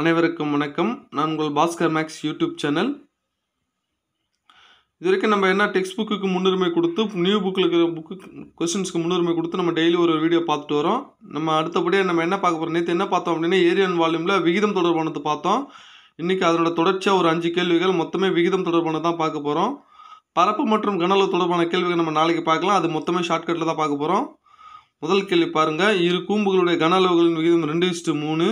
அனைவருக்கும் வணக்கம் நான் உங்கள் பாஸ்கர் மேக்ஸ் யூடியூப் சேனல் இது வரைக்கும் நம்ம என்ன டெக்ஸ்ட் புக்குக்கு முன்னுரிமை கொடுத்து நியூ புக்கில் இருக்கிற புக்கு கொஸ்டின்ஸ்க்கு முன்னுரிமை கொடுத்து நம்ம டெய்லி ஒரு வீடியோ பார்த்துட்டு வரோம் நம்ம அடுத்தபடியாக நம்ம என்ன பார்க்க போகிறோம் நேற்று என்ன பார்த்தோம் அப்படின்னா ஏரியன் வால்யூமில் விகிதம் தொடர்பானது பார்த்தோம் இன்றைக்கி அதனோட தொடர்ச்சியாக ஒரு அஞ்சு கேள்விகள் மொத்தமே விகிதம் தொடர்பானது தான் பார்க்க போகிறோம் பரப்பு மற்றும் கனவு தொடர்பான கேள்விகள் நம்ம நாளைக்கு பார்க்கலாம் அது மொத்தமே ஷார்ட்கட்டில் தான் பார்க்க போகிறோம் முதல் கேள்வி பாருங்கள் இரு கூம்புகளுடைய கன அளவுகளின் விகிதம் ரெண்டு இஸ்ட்டு மூணு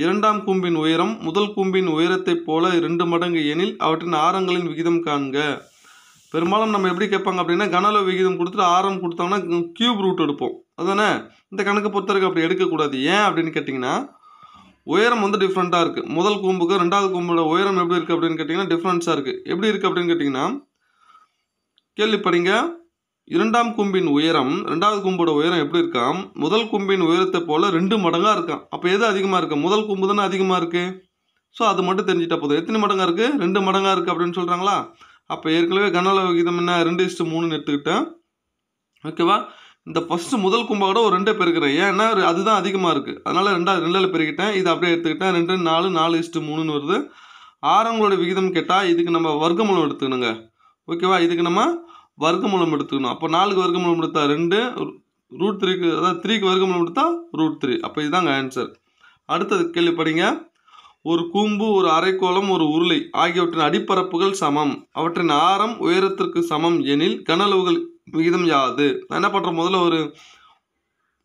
இரண்டாம் கூம்பின் உயரம் முதல் கூம்பின் உயரத்தைப் போல இரண்டு மடங்கு எனில் அவற்றின் ஆரங்களின் விகிதம் காண்க பெரும்பாலும் நம்ம எப்படி கேட்பாங்க அப்படின்னா கனளவு விகிதம் கொடுத்துட்டு ஆரம் கொடுத்தாங்கன்னா கியூப் ரூட் எடுப்போம் அதானே இந்த கணக்கு பொறுத்தவரைக்கும் அப்படி எடுக்கக்கூடாது ஏன் அப்படின்னு கேட்டிங்கன்னா உயரம் வந்து டிஃப்ரெண்ட்டாக இருக்குது முதல் கூம்புக்கு ரெண்டாவது கூம்போட உயரம் எப்படி இருக்குது அப்படின்னு கேட்டிங்கன்னா டிஃப்ரென்ஸாக இருக்குது எப்படி இருக்குது அப்படின்னு கேட்டிங்கன்னா கேள்விப்படிங்க இரண்டாம் கும்பின் உயரம் ரெண்டாவது கும்போட உயரம் எப்படி இருக்கான் முதல் கும்பின் உயரத்தை போல் ரெண்டு மடங்காக இருக்கான் அப்போ எது அதிகமாக இருக்கு முதல் கும்பு தானே அதிகமாக இருக்குது ஸோ அது மட்டும் தெரிஞ்சிட்டா போதும் எத்தனை மடங்காக இருக்குது ரெண்டு மடங்காக இருக்குது அப்படின்னு சொல்கிறாங்களா அப்போ ஏற்கனவே கனல விகிதம் என்ன ரெண்டு இஷ்டு மூணுன்னு எடுத்துக்கிட்டேன் ஓகேவா இந்த ஃபஸ்ட்டு முதல் கும்பாவோட ஒரு ரெண்டே பெருக்கிறேன் ஏன்னா அதுதான் அதிகமாக இருக்குது அதனால் ரெண்டாவது ரெண்டில் பெருக்கிட்டேன் இது அப்படியே எடுத்துக்கிட்டேன் ரெண்டு நாலு நாலு இஷ்டு மூணுன்னு வருது ஆரங்களோட விகிதம் கேட்டால் இதுக்கு நம்ம வர்க்கமூலம் எடுத்துக்கணுங்க ஓகேவா இதுக்கு நம்ம வர்க்கமூலம் எடுத்துக்கணும் அப்போ நாலுக்கு வர்க்கமூலம் எடுத்தால் ரெண்டு ரூட் த்ரீக்கு அதாவது த்ரீக்கு வர்க்கமூலம் எடுத்தால் ரூட் த்ரீ அப்போ இதுதாங்க ஆன்சர் அடுத்தது கேள்வி படிங்க ஒரு கூம்பு ஒரு அரைக்கோளம் ஒரு உருளை ஆகியவற்றின் அடிப்பரப்புகள் சமம் அவற்றின் ஆரம் உயரத்திற்கு சமம் எனில் கனளவுகள் விகிதம் யாது நான் என்ன பண்ணுறேன் முதல்ல ஒரு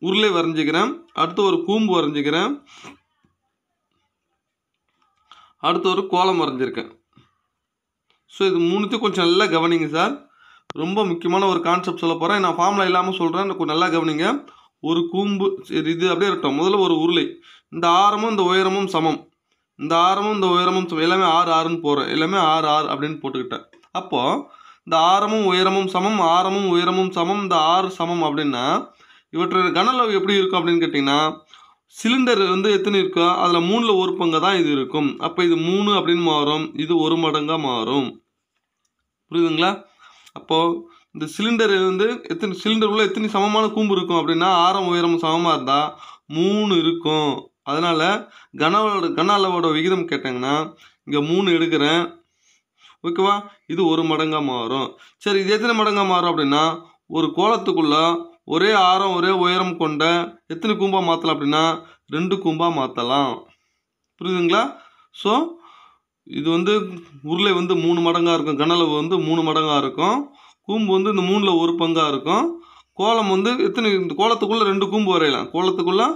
உருளை வரைஞ்சிக்கிறேன் அடுத்து ஒரு கூம்பு வரைஞ்சிக்கிறேன் அடுத்து ஒரு கோலம் வரைஞ்சிருக்கேன் ஸோ இது மூணுத்தையும் கொஞ்சம் நல்லா கவனிங்க சார் ரொம்ப முக்கியமான ஒரு கான்செப்ட் சொல்ல போகிறேன் நான் ஃபார்மில் இல்லாமல் சொல்கிறேன் நல்லா கவனிங்க ஒரு கூம்பு சரி இது அப்படியே இருக்கட்டும் முதல்ல ஒரு உருளை இந்த ஆரமும் இந்த உயரமும் சமம் இந்த ஆரமும் இந்த உயரமும் சமம் எல்லாமே ஆறு ஆறுன்னு போகிறேன் எல்லாமே ஆறு ஆறு அப்படின்னு போட்டுக்கிட்டேன் அப்போது இந்த ஆரமும் உயரமும் சமம் ஆரமும் உயரமும் சமம் இந்த ஆறு சமம் அப்படின்னா இவற்றின் கனலவு எப்படி இருக்கும் அப்படின்னு கேட்டிங்கன்னா சிலிண்டர் வந்து எத்தனை இருக்கோ அதில் மூணில் ஒரு பங்கு தான் இது இருக்கும் அப்போ இது மூணு அப்படின்னு மாறும் இது ஒரு மடங்காக மாறும் புரியுதுங்களா அப்போது இந்த சிலிண்டர் வந்து எத்தனை சிலிண்டர் உள்ள எத்தனை சமமான கூம்பு இருக்கும் அப்படின்னா ஆரம் உயரம் சமமாக இருந்தால் மூணு இருக்கும் அதனால் கனவோட கன அளவோட விகிதம் கேட்டாங்கன்னா இங்கே மூணு எடுக்கிறேன் ஓகேவா இது ஒரு மடங்காக மாறும் சரி இது எத்தனை மடங்காக மாறும் அப்படின்னா ஒரு கோலத்துக்குள்ளே ஒரே ஆரம் ஒரே உயரம் கொண்ட எத்தனை கூம்பாக மாற்றலாம் அப்படின்னா ரெண்டு கூம்பாக மாற்றலாம் புரியுதுங்களா ஸோ இது வந்து உருளை வந்து மூணு மடங்காக இருக்கும் கனளவு வந்து மூணு மடங்காக இருக்கும் கூம்பு வந்து இந்த மூணில் ஒரு பங்காக இருக்கும் கோலம் வந்து எத்தனை இந்த கோலத்துக்குள்ளே ரெண்டு கூம்பு வரையலாம் கோலத்துக்குள்ளே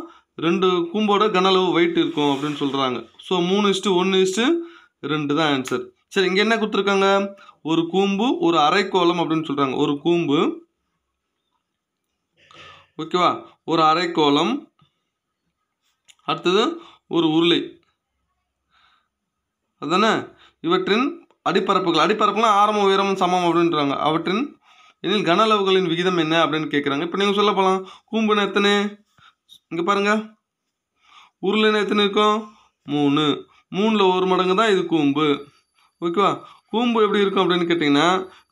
ரெண்டு கூம்போட கனளவு வெயிட் இருக்கும் அப்படின்னு சொல்கிறாங்க ஸோ மூணு இஸ்ட்டு ஒன்று இஸ்ட்டு ரெண்டு தான் ஆன்சர் சரி இங்கே என்ன கொடுத்துருக்காங்க ஒரு கூம்பு ஒரு கோலம் அப்படின்னு சொல்கிறாங்க ஒரு கூம்பு ஓகேவா ஒரு கோலம் அடுத்தது ஒரு உருளை அதுதானே இவற்றின் அடிப்பரப்புகள் அடிப்பரப்புலாம் ஆரம்ப உயரம் சமம் அப்படின்றாங்க அவற்றின் எனில் கன அளவுகளின் விகிதம் என்ன அப்படின்னு கேட்குறாங்க இப்போ நீங்கள் சொல்ல போகலாம் கூம்புன்னு எத்தனை இங்கே பாருங்கள் உருளைன்னு எத்தனை இருக்கும் மூணு மூணில் ஒரு மடங்கு தான் இது கூம்பு ஓகேவா கூம்பு எப்படி இருக்கும் அப்படின்னு கேட்டிங்கன்னா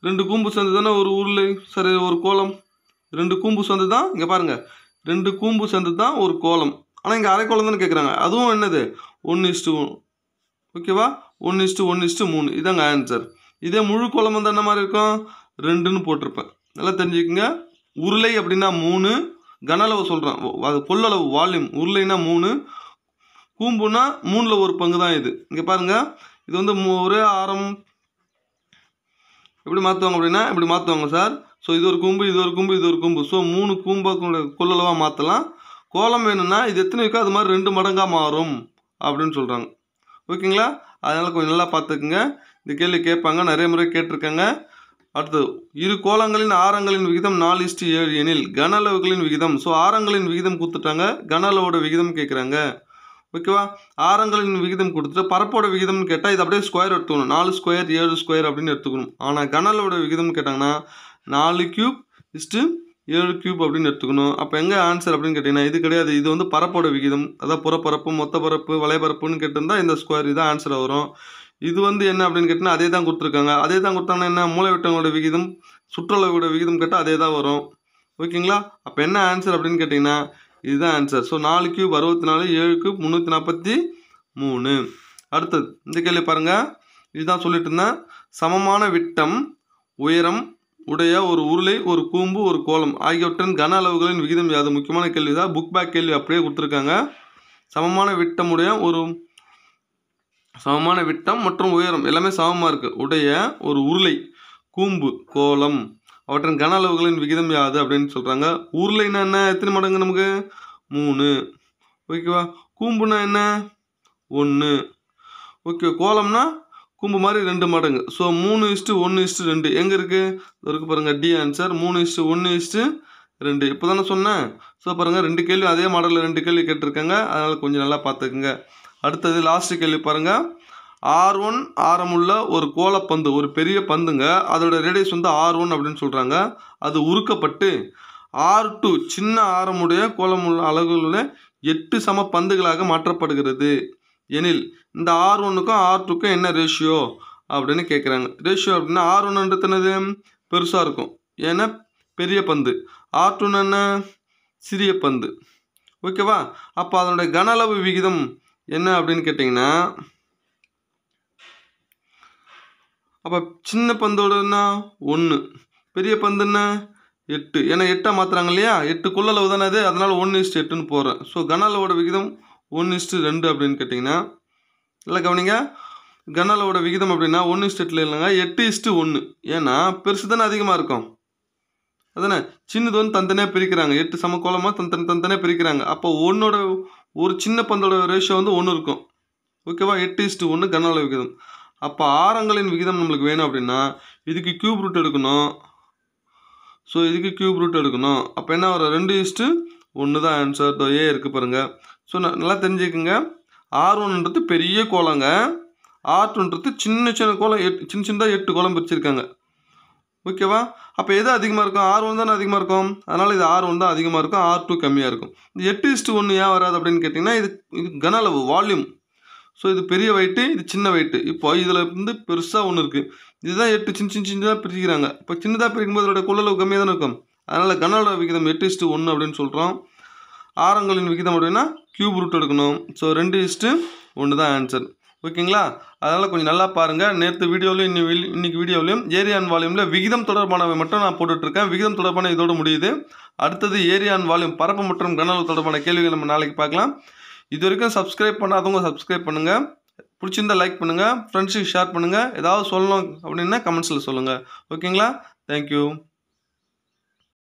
ரெண்டு கூம்பு சேர்ந்து தானே ஒரு உருளை சரி ஒரு கோலம் ரெண்டு கூம்பு சேர்ந்து தான் இங்கே பாருங்கள் ரெண்டு கூம்பு சேர்ந்து தான் ஒரு கோலம் ஆனால் இங்கே கோலம் தானே கேட்குறாங்க அதுவும் என்னது ஒன்று இஷ்டம் ஓகேவா ஒன்று இஸ்ட்டு ஒன்று இஸ்ட்டு மூணு இதாங்க ஆன்சர் இதே முழு குழம்பு வந்து என்ன மாதிரி இருக்கும் ரெண்டுன்னு போட்டிருப்பேன் நல்லா தெரிஞ்சுக்கோங்க உருளை அப்படின்னா மூணு கன அளவு சொல்கிறேன் அது கொள்ளளவு வால்யூம் உருளைனா மூணு கூம்புனா மூணில் ஒரு பங்கு தான் இது இங்கே பாருங்கள் இது வந்து ஒரே ஆரம் எப்படி மாற்றுவாங்க அப்படின்னா இப்படி மாற்றுவாங்க சார் ஸோ இது ஒரு கூம்பு இது ஒரு கும்பு இது ஒரு கும்பு ஸோ மூணு கூம்பாக்களோட கொள்ளளவாக மாற்றலாம் கோலம் வேணும்னா இது எத்தனை இருக்கோ அது மாதிரி ரெண்டு மடங்காக மாறும் அப்படின்னு சொல்கிறாங்க ஓகேங்களா அதனால் கொஞ்சம் நல்லா பார்த்துக்குங்க இந்த கேள்வி கேட்பாங்க நிறைய முறை கேட்டிருக்காங்க அடுத்தது இரு கோலங்களின் ஆரங்களின் விகிதம் நாலு இஸ்டி ஏழு எனில் கன அளவுகளின் விகிதம் ஸோ ஆரங்களின் விகிதம் கொடுத்துட்டாங்க கன அளவோட விகிதம் கேட்குறாங்க ஓகேவா ஆரங்களின் விகிதம் கொடுத்துட்டு பரப்போட விகிதம்னு கேட்டால் இது அப்படியே ஸ்கொயர் எடுத்துக்கணும் நாலு ஸ்கொயர் ஏழு ஸ்கொயர் அப்படின்னு எடுத்துக்கணும் ஆனால் கன அளவோட விகிதம் கேட்டாங்கன்னா நாலு க்யூப் இஸ்ட்டு ஏழு கியூப் அப்படின்னு எடுத்துக்கணும் அப்போ எங்கே ஆன்சர் அப்படின்னு கேட்டிங்கன்னா இது கிடையாது இது வந்து பரப்போட விகிதம் அதாவது புறப்பரப்பு மொத்த பரப்பு வலைபரப்புன்னு கேட்டிருந்தால் இந்த ஸ்கொயர் இதான் ஆன்சர் வரும் இது வந்து என்ன அப்படின்னு கேட்டிங்கன்னா அதே தான் கொடுத்துருக்காங்க அதே தான் கொடுத்தாங்கன்னா என்ன மூளைவிட்டங்களோட விகிதம் சுற்றுலாவோட விகிதம் கேட்டால் அதே தான் வரும் ஓகேங்களா அப்போ என்ன ஆன்சர் அப்படின்னு கேட்டிங்கன்னா இதுதான் ஆன்சர் ஸோ நாலு கியூப் அறுபத்தி நாலு ஏழு கியூப் முந்நூற்றி நாற்பத்தி மூணு அடுத்தது இந்த கேள்வி பாருங்கள் இதுதான் சொல்லிட்டு இருந்தேன் சமமான விட்டம் உயரம் உடைய ஒரு உருளை ஒரு கூம்பு ஒரு கோலம் ஆகியவற்றின் கன அளவுகளின் விகிதம் யாது முக்கியமான கேள்வி தான் புக் பேக் கேள்வி அப்படியே கொடுத்துருக்காங்க சமமான விட்டமுடைய ஒரு சமமான விட்டம் மற்றும் உயரம் எல்லாமே சமமாக இருக்குது உடைய ஒரு உருளை கூம்பு கோலம் அவற்றின் கன அளவுகளின் விகிதம் யாது அப்படின்னு சொல்கிறாங்க உருளைனா என்ன எத்தனை மடங்கு நமக்கு மூணு ஓகேவா கூம்புனா என்ன ஒன்று ஓகே கோலம்னா கும்பு மாதிரி ரெண்டு மடங்கு ஸோ மூணு இஸ்ட்டு ஒன்று இஸ்ட்டு ரெண்டு எங்கே இருக்குது இருக்கு பாருங்கள் டி ஆன்சர் மூணு இஸ்ட்டு ஒன்று இஸ்ட்டு ரெண்டு இப்போ தானே சொன்னேன் ஸோ பாருங்கள் ரெண்டு கேள்வி அதே மாடலில் ரெண்டு கேள்வி கேட்டிருக்காங்க அதனால் கொஞ்சம் நல்லா பார்த்துக்குங்க அடுத்தது லாஸ்ட்டு கேள்வி பாருங்கள் ஆர் ஒன் ஆரமுள்ள ஒரு கோலப்பந்து ஒரு பெரிய பந்துங்க அதோட ரேடியஸ் வந்து ஆர் ஒன் அப்படின்னு சொல்கிறாங்க அது உருக்கப்பட்டு ஆர் டூ சின்ன ஆரமுடைய கோலமுள்ள அளவுகளில் எட்டு சம பந்துகளாக மாற்றப்படுகிறது எனில் இந்த ஆர் ஒன்றுக்கும் ஆர் டூக்கும் என்ன ரேஷியோ அப்படின்னு கேட்குறாங்க ரேஷியோ அப்படின்னா ஆர் ஒன்று என்னது பெருசாக இருக்கும் ஏன்னா பெரிய பந்து ஆர் டூன்னு என்ன சிறிய பந்து ஓகேவா அப்போ அதனுடைய கன அளவு விகிதம் என்ன அப்படின்னு கேட்டிங்கன்னா அப்போ சின்ன பந்தோடனா ஒன்று பெரிய பந்துன்னா எட்டு ஏன்னா எட்டாக மாற்றுறாங்க இல்லையா எட்டு கொள்ளளவு தானே அது அதனால் ஒன்று இஸ்ட்டு எட்டுன்னு போகிறேன் ஸோ கன அளவோட விகிதம் ஒன்று இஸ்ட்டு ரெண்டு அப்படின்னு கேட்டிங்கன்னா இல்லை கவனிங்க கன்னலோட விகிதம் அப்படின்னா ஒன்று இஸ்ட் இல்லைங்க எட்டு இஸ்ட்டு ஒன்று ஏன்னா பெருசு தானே அதிகமாக இருக்கும் அதானே சின்னது வந்து தந்தனே பிரிக்கிறாங்க எட்டு சமக்கோலமாக தனித்தனி தந்தனே பிரிக்கிறாங்க அப்போ ஒன்றோட ஒரு சின்ன பந்தோட ரேஷியோ வந்து ஒன்று இருக்கும் ஓகேவா எட்டு இஸ்ட்டு ஒன்று கன்னலோட விகிதம் அப்போ ஆரங்களின் விகிதம் நம்மளுக்கு வேணும் அப்படின்னா இதுக்கு க்யூப் ரூட் எடுக்கணும் ஸோ இதுக்கு க்யூப் ரூட் எடுக்கணும் அப்போ என்ன ஒரு ரெண்டு இஸ்ட்டு ஒன்று தான் ஆன்சர் ஏ இருக்குது பாருங்கள் ஸோ நல்லா தெரிஞ்சுக்குங்க ஆர் ஒன்ன்றது பெரிய கோலங்க ஆர் டூன்றது சின்ன சின்ன கோலம் எட் சின்ன சின்னதாக எட்டு கோலம் பிரிச்சிருக்காங்க ஓகேவா அப்போ எது அதிகமாக இருக்கும் ஆர் ஒன் தானே அதிகமாக இருக்கும் அதனால் இது ஆர் ஒன் தான் அதிகமாக இருக்கும் ஆர் டூ கம்மியாக இருக்கும் இது எட்டு இஸ்ட்டு ஒன்று ஏன் வராது அப்படின்னு கேட்டிங்கன்னா இது இது கன அளவு வால்யூம் ஸோ இது பெரிய வெயிட்டு இது சின்ன வெயிட்டு இப்போ இதில் வந்து பெருசாக ஒன்று இருக்குது இதுதான் எட்டு சின்ன சின்ன சின்னதாக பிரிச்சுக்கிறாங்க இப்போ சின்னதாக பிரிக்கும்போது அதோடய கொள்ளளவு கம்மியாக தானே இருக்கும் அதனால் கன அளவு விகிதம் எட்டு இஸ்ட்டு ஒன்று அப்படின்னு சொல்கிறோம் ஆரங்களின் விகிதம் அப்படின்னா கியூப் ரூட் எடுக்கணும் ஸோ ரெண்டு இஸ்ட்டு ஒன்று தான் ஆன்சர் ஓகேங்களா அதனால் கொஞ்சம் நல்லா பாருங்கள் நேற்று வீடியோலையும் இன்னி இன்றைக்கி வீடியோவிலையும் ஏரியா அண்ட் வால்யூமில் விகிதம் தொடர்பானவை மட்டும் நான் போட்டுட்ருக்கேன் விகிதம் தொடர்பான இதோடு முடியுது அடுத்தது ஏரியா அண்ட் வால்யூம் பரப்பு மற்றும் கனவு தொடர்பான கேள்விகள் நம்ம நாளைக்கு பார்க்கலாம் இது வரைக்கும் சப்ஸ்கிரைப் பண்ணாதவங்க சப்ஸ்கிரைப் பண்ணுங்கள் பிடிச்சிருந்தா லைக் பண்ணுங்கள் ஃப்ரெண்ட்ஸுக்கு ஷேர் பண்ணுங்கள் ஏதாவது சொல்லணும் அப்படின்னா கமெண்ட்ஸில் சொல்லுங்கள் ஓகேங்களா தேங்க்யூ